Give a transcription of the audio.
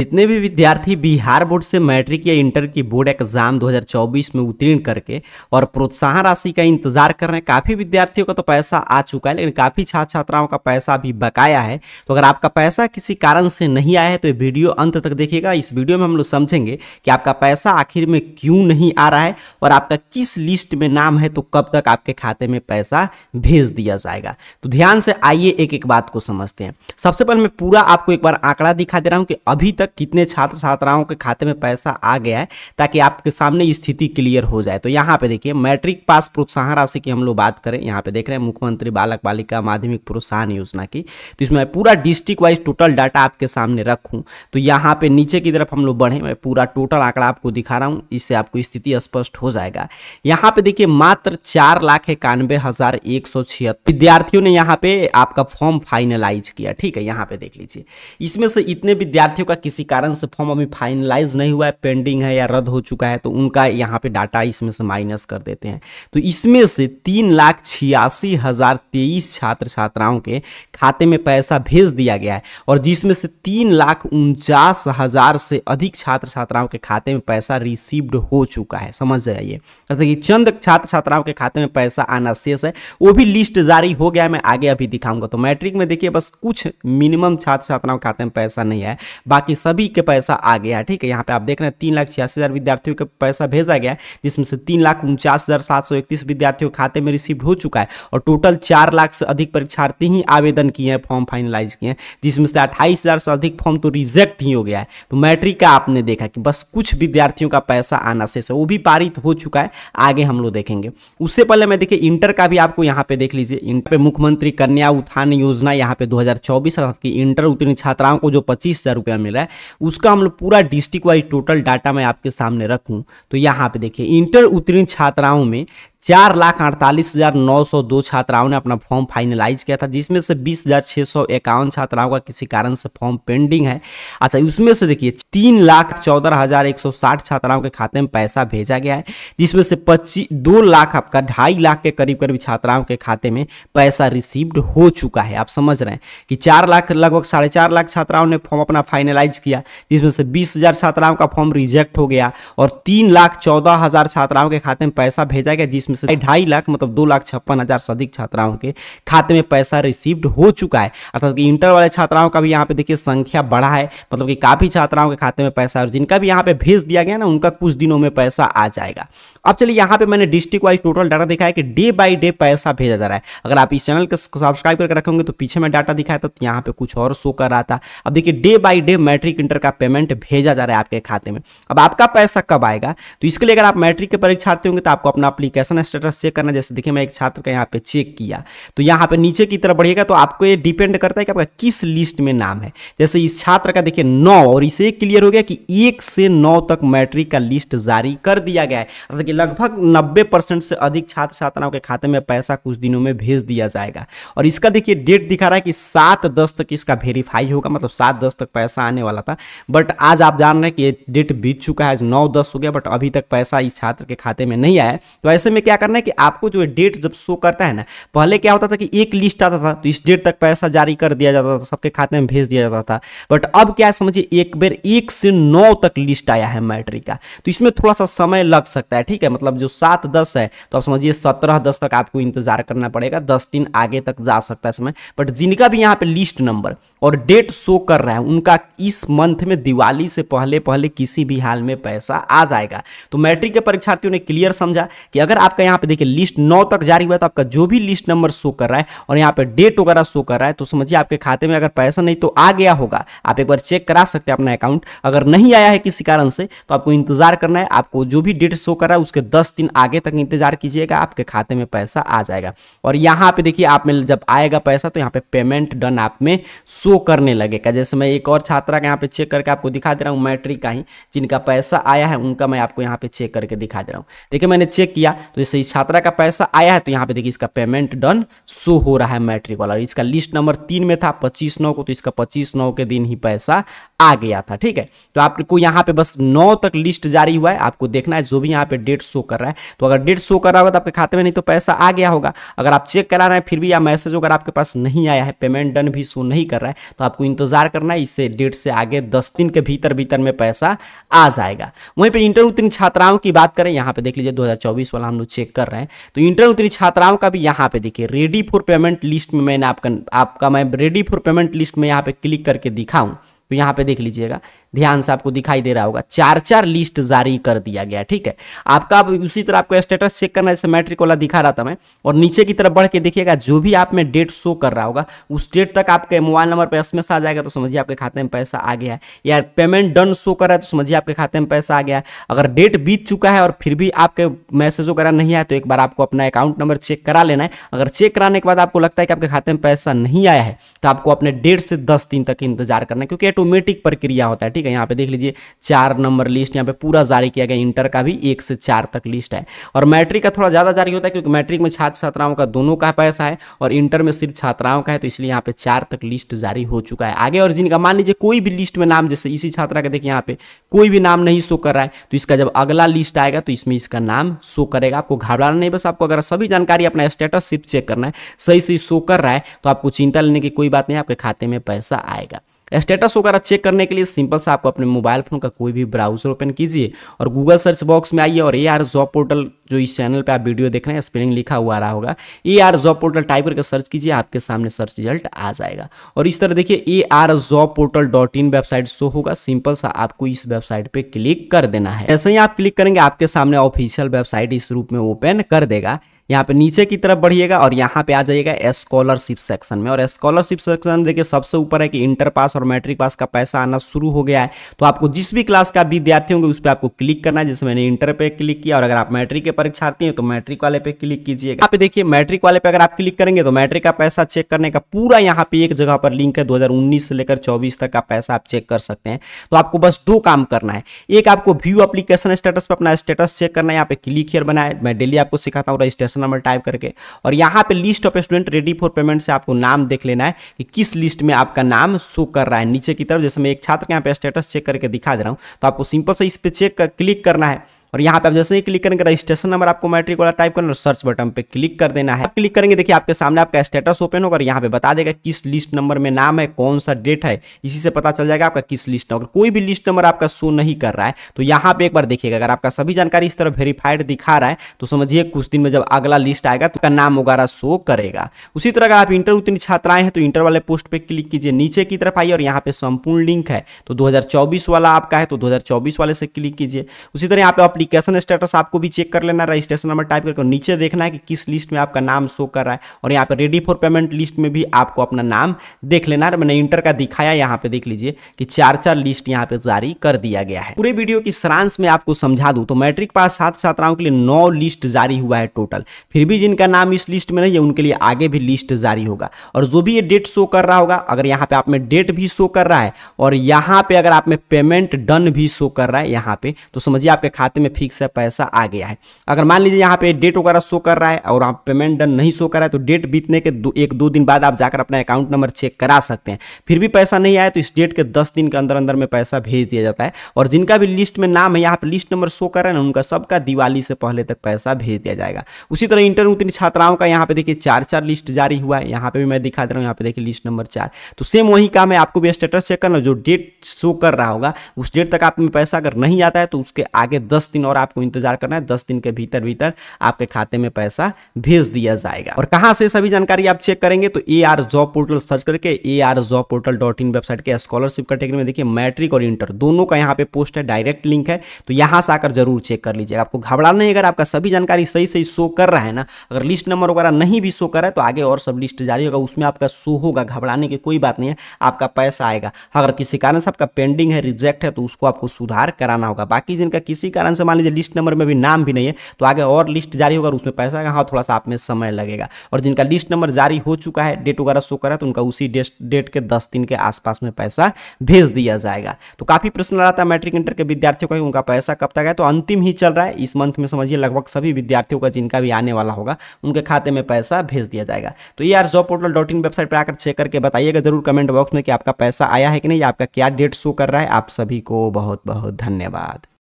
जितने भी विद्यार्थी बिहार बोर्ड से मैट्रिक या इंटर की बोर्ड एग्जाम 2024 में उत्तीर्ण करके और प्रोत्साहन राशि का इंतजार कर रहे हैं काफी विद्यार्थियों का तो पैसा आ चुका है लेकिन काफी छात्र छात्राओं का पैसा भी बकाया है तो अगर आपका पैसा किसी कारण से नहीं आया है तो ये वीडियो अंत तक देखिएगा इस वीडियो में हम लोग समझेंगे कि आपका पैसा आखिर में क्यों नहीं आ रहा है और आपका किस लिस्ट में नाम है तो कब तक आपके खाते में पैसा भेज दिया जाएगा तो ध्यान से आइए एक एक बात को समझते हैं सबसे पहले मैं पूरा आपको एक बार आंकड़ा दिखा दे रहा हूँ कि अभी तक तक कितने छात्र छात्राओं के खाते में पैसा आ गया है ताकि आपके सामने स्थिति क्लियर हो जाए तो यहाँ पे देखिए मैट्रिक पास प्रोत्साहन राशि की हम लोग बात करें यहाँ पे देख रहे हैं मुख्यमंत्री बालक बालिका माध्यमिक प्रोत्साहन योजना की तो इसमें पूरा डिस्ट्रिक्ट वाइज टोटल डाटा आपके सामने रखूँ तो यहाँ पे नीचे की तरफ हम लोग बढ़े मैं पूरा टोटल आंकड़ा आपको दिखा रहा हूँ इससे आपको स्थिति स्पष्ट हो जाएगा यहाँ पे देखिए मात्र चार लाख इक्यानवे हजार एक सौ छिहत्तर विद्यार्थियों ने यहाँ पे आपका फॉर्म फाइनलाइज किया ठीक है यहाँ पे देख लीजिए इसमें से इतने विद्यार्थियों का किस किसी कारण से फॉर्म अभी फाइनलाइज नहीं हुआ है पेंडिंग है या रद्द हो चुका है तो उनका यहाँ पे डाटा इसमें से माइनस कर देते हैं तो इसमें से तीन लाख छियासी हज़ार तेईस छात्र छात्राओं के खाते में पैसा भेज दिया गया है और जिसमें से तीन लाख उनचास हज़ार से अधिक छात्र छात्राओं के खाते में पैसा रिसीव्ड हो चुका है समझ जाइए अर्थात कि चंद छात्र छात्राओं के खाते में पैसा आना शेष है वो भी लिस्ट जारी हो गया मैं आगे अभी दिखाऊंगा तो मैट्रिक में देखिए बस कुछ मिनिमम छात्र छात्राओं के खाते में पैसा नहीं है बाकी सभी के पैसा आ गया ठीक है यहाँ पे आप देख रहे हैं तीन लाख छियासी हज़ार विद्यार्थियों के पैसा भेजा गया जिसमें से तीन लाख उनचास हज़ार सात सौ इकतीस विद्यार्थियों खाते में रिसीव हो चुका है और टोटल चार लाख से अधिक परीक्षार्थी ही आवेदन किए हैं फॉर्म फाइनलाइज किए हैं जिसमें से अट्ठाईस हज़ार से अधिक फॉर्म तो रिजेक्ट ही हो गया है तो मैट्रिक का आपने देखा कि बस कुछ विद्यार्थियों का पैसा आना से वो भी पारित हो चुका है आगे हम लोग देखेंगे उससे पहले मैं देखिए इंटर का भी आपको यहाँ पे देख लीजिए इंटर पे मुख्यमंत्री कन्या उत्थान योजना यहाँ पे 2024 की इंटर उत्तीर्ण छात्राओं को जो पच्चीस हज़ार रुपया मिला है उसका हम लोग पूरा डिस्ट्रिक्ट वाइज टोटल डाटा मैं आपके सामने रखूँ तो यहाँ पे देखिए इंटर उत्तीर्ण छात्राओं में चार लाख अड़तालीस हजार नौ सौ दो छात्राओं ने अपना फॉर्म फाइनलाइज किया था जिसमें से बीस हजार छः सौ इक्यावन छात्राओं का किसी कारण से फॉर्म पेंडिंग है अच्छा उसमें से देखिए तीन लाख चौदह हजार एक सौ साठ छात्राओं के खाते में पैसा भेजा गया है जिसमें से पच्चीस दो लाख आपका ढाई लाख के करीब करीब छात्राओं के खाते में पैसा रिसीव्ड हो चुका है आप समझ रहे हैं कि चार लाख लगभग साढ़े चार लाख छात्राओं ने फॉर्म अपना फाइनलाइज किया जिसमें से बीस हजार छात्राओं का फॉर्म रिजेक्ट हो गया और तीन लाख चौदह हजार छात्राओं के खाते में पैसा भेजा गया जिसमें जिसमें से ढाई लाख मतलब दो लाख छप्पन हज़ार से अधिक छात्राओं के खाते में पैसा रिसीव्ड हो चुका है अर्थात कि इंटर वाले छात्राओं का भी यहाँ पे देखिए संख्या बढ़ा है मतलब कि काफ़ी छात्राओं के खाते में पैसा और जिनका भी यहाँ पे भेज दिया गया ना उनका कुछ दिनों में पैसा आ जाएगा अब चलिए यहाँ पे मैंने डिस्ट्रिक्ट वाइज टोटल डाटा दिखाया कि डे बाई डे पैसा भेजा जा रहा है अगर आप इस चैनल को सब्सक्राइब करके रखेंगे तो पीछे में डाटा दिखाया था तो यहाँ पे कुछ और शो कर रहा था अब देखिए day by day matric inter का पेमेंट भेजा जा रहा है आपके खाते में अब आपका पैसा कब आएगा तो इसके लिए अगर आप मैट्रिक के परीक्षार्थी होंगे तो आपको अपना अपलीकेशन स्टेटस चेक करना जैसे देखिए मैं एक छात्र का यहाँ पे चेक किया तो यहाँ पे नीचे की तरफ बढ़ेगा तो आपको ये डिपेंड करता है कि आपका किस लिस्ट में नाम है जैसे इस छात्र का देखिए नौ और इसे क्लियर हो गया कि एक से नौ तक मैट्रिक का लिस्ट जारी कर दिया गया है अर्थात कि लगभग नब्बे परसेंट से अधिक छात्र छात्राओं के खाते में पैसा कुछ दिनों में भेज दिया जाएगा और इसका देखिए डेट दिखा रहा है कि सात दस तक इसका वेरीफाई होगा मतलब सात दस तक पैसा आने वाला था बट आज आप जान रहे हैं कि डेट बीत चुका है नौ दस हो गया बट अभी तक पैसा इस छात्र के खाते में नहीं आया तो ऐसे में क्या क्या करना है कि आपको जो डेट जब शो करता है ना पहले क्या होता था कि एक लिस्ट आता था तो इस डेट तक पैसा जारी कर दिया जाता था सबके खाते में भेज दिया जाता था बट अब क्या समझिए एक बार एक से नौ तक लिस्ट आया है मैट्रिक का तो इसमें थोड़ा सा समय लग सकता है ठीक है मतलब जो सात दस है तो आप समझिए सत्रह दस तक आपको इंतजार करना पड़ेगा दस दिन आगे तक जा सकता है समय बट जिनका भी यहाँ पे लिस्ट नंबर और डेट शो कर रहा है उनका इस मंथ में दिवाली से पहले पहले किसी भी हाल में पैसा आ जाएगा तो मैट्रिक के परीक्षार्थियों ने क्लियर समझा कि अगर आप आपका यहाँ पे देखिए लिस्ट नौ तक जारी हुआ तो आपका जो भी लिस्ट नंबर शो कर रहा है और यहाँ पे डेट वगैरह शो कर रहा है तो समझिए आपके खाते में अगर पैसा नहीं तो आ गया होगा आप एक बार चेक करा सकते हैं अपना अकाउंट अगर नहीं आया है किसी कारण से तो आपको इंतजार करना है आपको जो भी डेट शो कर रहा है उसके दस दिन आगे तक इंतजार कीजिएगा आपके खाते में पैसा आ जाएगा और यहाँ पे देखिए आप में जब आएगा पैसा तो यहाँ पे पेमेंट डन आप में शो करने लगेगा जैसे मैं एक और छात्रा का यहाँ पे चेक करके आपको दिखा दे रहा हूँ मैट्रिक का ही जिनका पैसा आया है उनका मैं आपको यहाँ पे चेक करके दिखा दे रहा हूँ देखिए मैंने चेक किया तो जैसे इस छात्रा का पैसा आया है तो यहाँ पे देखिए इसका पेमेंट डन शो हो रहा है मैट्रिक वाला इसका लिस्ट नंबर तीन में था पच्चीस नौ को तो इसका पच्चीस नौ के दिन ही पैसा आ गया था ठीक है तो आपको यहाँ पे बस नौ तक लिस्ट जारी हुआ है आपको देखना है जो भी यहाँ पे डेट शो कर रहा है तो अगर डेट शो कर रहा होगा तो आपके खाते में नहीं तो पैसा आ गया होगा अगर आप चेक करा रहे हैं फिर भी या मैसेज अगर आपके पास नहीं आया है पेमेंट डन भी शो नहीं कर रहा है तो आपको इंतजार करना है इससे डेट से आगे दस दिन के भीतर भीतर में पैसा आ जाएगा वहीं पर इंटर उत्तीर्ण छात्राओं की बात करें यहाँ पे देख लीजिए दो वाला हम लोग चेक कर रहे हैं तो इंटर उत्तीर्ण छात्राओं का भी यहाँ पे देखिए रेडी फॉर पेमेंट लिस्ट में मैंने आपका आपका मैं रेडी फॉर पेमेंट लिस्ट में यहाँ पे क्लिक करके दिखाऊँ तो यहाँ पे देख लीजिएगा ध्यान से आपको दिखाई दे रहा होगा चार चार लिस्ट जारी कर दिया गया ठीक है आपका आप उसी तरह आपको स्टेटस चेक करना जैसे मैट्रिक वाला दिखा रहा था मैं और नीचे की तरफ बढ़ के देखिएगा जो भी आप में डेट शो कर रहा होगा उस डेट तक आपके मोबाइल नंबर पर एस आ जाएगा तो समझिए आपके खाते में पैसा आ गया है या पेमेंट डन शो कर रहा है तो समझिए आपके खाते में पैसा आ गया है अगर डेट बीत चुका है और फिर भी आपके मैसेज वगैरह नहीं आया तो एक बार आपको अपना अकाउंट नंबर चेक करा लेना है अगर चेक कराने के बाद आपको लगता है कि आपके खाते में पैसा नहीं आया है तो आपको अपने डेढ़ से दस दिन तक इंतजार करना है क्योंकि ऑटोमेटिक प्रक्रिया होता है ठीक है ठीक है यहाँ पे देख लीजिए चार नंबर लिस्ट यहाँ पे पूरा जारी किया गया इंटर का भी एक से चार तक लिस्ट है और मैट्रिक का थोड़ा ज़्यादा जारी होता है क्योंकि मैट्रिक में छात्र छात्राओं का दोनों का पैसा है और इंटर में सिर्फ छात्राओं का है तो इसलिए यहाँ पे चार तक लिस्ट जारी हो चुका है आगे और जिनका मान लीजिए कोई भी लिस्ट में नाम जैसे इसी छात्रा का देखिए यहाँ पे कोई भी नाम नहीं शो कर रहा है तो इसका जब अगला लिस्ट आएगा तो इसमें इसका नाम शो करेगा आपको घबराना नहीं बस आपको अगर सभी जानकारी अपना स्टेटस सिर्फ चेक करना है सही सही शो कर रहा है तो आपको चिंता लेने की कोई बात नहीं आपके खाते में पैसा आएगा स्टेटस वगैरह चेक करने के लिए सिंपल सा आपको अपने मोबाइल फ़ोन का कोई भी ब्राउजर ओपन कीजिए और गूगल सर्च बॉक्स में आइए और ए आर जॉब पोर्टल जो इस चैनल पे आप वीडियो देख रहे हैं स्पेलिंग लिखा हुआ आ रहा होगा A R job portal type करके सर्च कीजिए आपके सामने सर्च रिजल्ट आ जाएगा और इस तरह देखिए A R job portal dot in website show होगा सिंपल सा आपको इस वेबसाइट पर क्लिक कर देना है ऐसे ही आप क्लिक करेंगे आपके सामने ऑफिशियल वेबसाइट इस रूप में ओपन कर देगा यहाँ पे नीचे की तरफ बढ़िएगा और यहाँ पे आ जाइएगा स्कॉलरशिप सेक्शन में और स्कॉलरशिप सेक्शन देखिए सबसे ऊपर है कि इंटर पास और मैट्रिक पास का पैसा आना शुरू हो गया है तो आपको जिस भी क्लास का विद्यार्थी होंगे उस पर आपको क्लिक करना है जैसे मैंने इंटर पे क्लिक किया और अगर आप मैट्रिक के परीक्षार्थी हैं तो मैट्रिक वाले पे क्लिक कीजिएगा यहाँ पे देखिए मैट्रिक वाले पे अगर आप क्लिक करेंगे तो मैट्रिक का पैसा चेक करने का पूरा यहाँ पे एक जगह पर लिंक है दो से लेकर चौबीस तक का पैसा आप चेक कर सकते हैं तो आपको बस दो काम करना है एक आपको व्यू अप्लीकेशन स्टेटस पर अपना स्टेटस चेक करना है यहाँ पे क्लिक हेयर बनाए मैं डेली आपको सिखाता हूँ रजिस्ट्रेशन रजिस्ट्रेशन नंबर टाइप करके और यहाँ पे list of student ready for payment से आपको नाम देख लेना है कि किस लिस्ट में आपका नाम शो कर रहा है नीचे की तरफ जैसे मैं एक छात्र के यहाँ पे स्टेटस चेक करके दिखा दे रहा हूँ तो आपको सिंपल से इस पर चेक कर क्लिक करना है और यहाँ पे आप जैसे ही क्लिक करेंगे रजिस्ट्रेशन नंबर आपको मैट्रिक वाला टाइप करना और सर्च बटन पे क्लिक कर देना है क्लिक करेंगे देखिए आपके सामने आपका स्टेटस ओपन होगा और यहाँ पे बता देगा किस लिस्ट नंबर में नाम है कौन सा डेट है इसी से पता चल जाएगा आपका किस लिस्ट नंबर कोई भी लिस्ट नंबर आपका शो नहीं कर रहा है तो यहाँ पे एक बार देखिएगा अगर आपका सभी जानकारी इस तरह वेरीफाइड दिखा रहा है तो समझिए कुछ दिन में जब अगला लिस्ट आएगा तो नाम वगैरह शो करेगा उसी तरह अगर आप इंटर उतनी छात्राएं हैं तो इंटर वाले पोस्ट पर क्लिक कीजिए नीचे की तरफ आइए और यहाँ पे संपूर्ण लिंक है तो दो वाला आपका है तो दो वाले से क्लिक कीजिए उसी तरह यहाँ पे एप्लीकेशन स्टेटस आपको भी चेक कर लेना रजिस्ट्रेशन नंबर टाइप करके नीचे देखना है कि किस लिस्ट में आपका नाम शो कर रहा है और यहाँ पर रेडी फॉर पेमेंट लिस्ट में भी आपको अपना नाम देख लेना है मैंने इंटर का दिखाया यहाँ पे देख लीजिए कि चार चार लिस्ट यहाँ पे जारी कर दिया गया है पूरे वीडियो की सरांश में आपको समझा दू तो मैट्रिक पास छात्र छात्राओं के लिए नौ लिस्ट जारी हुआ है टोटल फिर भी जिनका नाम इस लिस्ट में नहीं है उनके लिए आगे भी लिस्ट जारी होगा और जो भी ये डेट शो कर रहा होगा अगर यहाँ पे आप में डेट भी शो कर रहा है और यहाँ पे अगर आप में पेमेंट डन भी शो कर रहा है यहाँ पे तो समझिए आपके खाते में फिक्स है पैसा आ गया है अगर मान लीजिए यहाँ पे डेट वगैरह शो कर रहा है और आप पेमेंट डन नहीं शो कर रहा है तो डेट बीतने के दो, एक दो दिन बाद आप जाकर अपना अकाउंट नंबर चेक करा सकते हैं फिर भी पैसा नहीं आया तो इस डेट के दस दिन के अंदर अंदर में पैसा भेज दिया जाता है और जिनका भी लिस्ट में नाम है यहाँ पर लिस्ट नंबर शो कर रहे हैं उनका सबका दिवाली से पहले तक पैसा भेज दिया जाएगा उसी तरह इंटर उतनी छात्राओं का यहाँ पे देखिए चार चार लिस्ट जारी हुआ है यहाँ पे भी मैं दिखा दे रहा हूँ यहाँ पे देखिए लिस्ट नंबर चार तो सेम वही काम है आपको भी स्टेटस चेक करना जो डेट शो कर रहा होगा उस डेट तक आप में पैसा अगर नहीं आता है तो उसके आगे दस दिन और आपको इंतजार करना है दस दिन के भीतर भीतर आपके खाते में पैसा भेज दिया जाएगा और कहां से सभी जानकारी आप चेक करेंगे तो A R job portal search करके A R job portal dot in website के स्कॉलरशिप कैटेगरी में देखिए मैट्रिक और इंटर दोनों का यहाँ पे पोस्ट है डायरेक्ट लिंक है तो यहाँ से आकर जरूर चेक कर लीजिएगा आपको घबराना नहीं अगर आपका सभी जानकारी सही सही शो कर रहा है ना अगर लिस्ट नंबर वगैरह नहीं भी शो कर रहा है तो आगे और सब लिस्ट जारी होगा उसमें आपका शो होगा घबराने की कोई बात नहीं है आपका पैसा आएगा अगर किसी कारण से आपका पेंडिंग है रिजेक्ट है तो उसको आपको सुधार कराना होगा बाकी जिनका किसी कारण से तो मान लीजिए लिस्ट नंबर में भी नाम भी नहीं है तो आगे और लिस्ट जारी होगा उसमें पैसा आएगा हाँ थोड़ा सा आप में समय लगेगा और जिनका लिस्ट नंबर जारी हो चुका है डेट वगैरह शो करा तो उनका उसी डेट के दस दिन के आसपास में पैसा भेज दिया जाएगा तो काफ़ी प्रश्न आ रहा था मैट्रिक इंटर के विद्यार्थियों का उनका पैसा कब तक है तो अंतिम ही चल रहा है इस मंथ में समझिए लगभग सभी विद्यार्थियों का जिनका भी आने वाला होगा उनके खाते में पैसा भेज दिया जाएगा तो ये R job portal dot in website पर आकर चेक करके बताइएगा जरूर कमेंट बॉक्स में कि आपका पैसा आया है कि नहीं आपका क्या डेट शो कर रहा है आप सभी को बहुत बहुत धन्यवाद